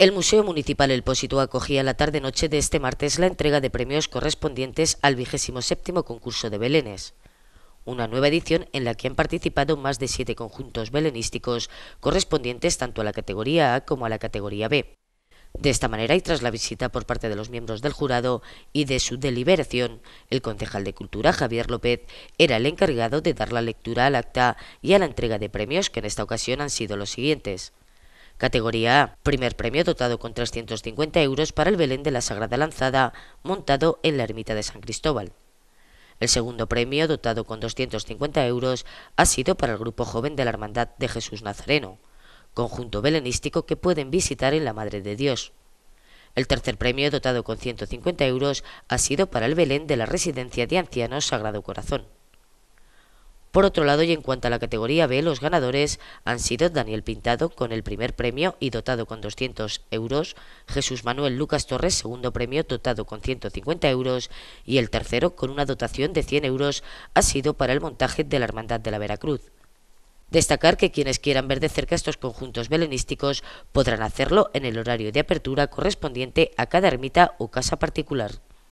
El Museo Municipal El Pósito acogía la tarde-noche de este martes la entrega de premios correspondientes al séptimo concurso de Belenes. Una nueva edición en la que han participado más de siete conjuntos belenísticos correspondientes tanto a la categoría A como a la categoría B. De esta manera y tras la visita por parte de los miembros del jurado y de su deliberación, el concejal de Cultura Javier López era el encargado de dar la lectura al acta y a la entrega de premios que en esta ocasión han sido los siguientes. Categoría A, primer premio dotado con 350 euros para el Belén de la Sagrada Lanzada, montado en la ermita de San Cristóbal. El segundo premio, dotado con 250 euros, ha sido para el Grupo Joven de la Hermandad de Jesús Nazareno, conjunto belenístico que pueden visitar en la Madre de Dios. El tercer premio, dotado con 150 euros, ha sido para el Belén de la Residencia de Ancianos Sagrado Corazón. Por otro lado, y en cuanto a la categoría B, los ganadores han sido Daniel Pintado con el primer premio y dotado con 200 euros, Jesús Manuel Lucas Torres, segundo premio, dotado con 150 euros, y el tercero, con una dotación de 100 euros, ha sido para el montaje de la Hermandad de la Veracruz. Destacar que quienes quieran ver de cerca estos conjuntos belenísticos podrán hacerlo en el horario de apertura correspondiente a cada ermita o casa particular.